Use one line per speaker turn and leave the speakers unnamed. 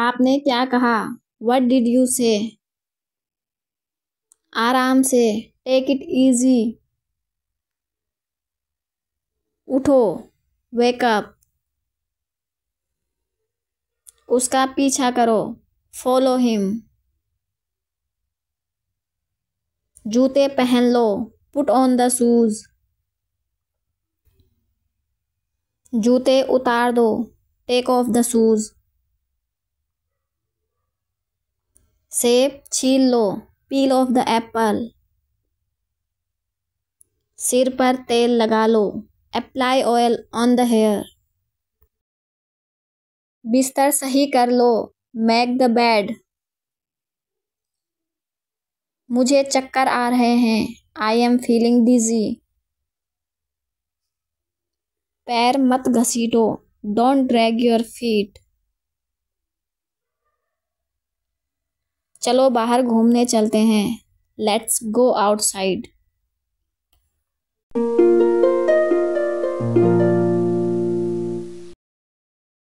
आपने क्या कहा वट डिड यू से आराम से टेक इट ईजी उठो वेकअप उसका पीछा करो फॉलो हिम जूते पहन लो पुट ऑन द शूज जूते उतार दो टेक ऑफ द शूज़ सेब छील लो पील ऑफ द एप्पल सिर पर तेल लगा लो apply oil on the hair बिस्तर सही कर लो मेक द बेड मुझे चक्कर आ रहे हैं आई एम फीलिंग डिजी पैर मत घसीटो डोंट ड्रैग योर फीट चलो बाहर घूमने चलते हैं लेट्स गो आउटसाइड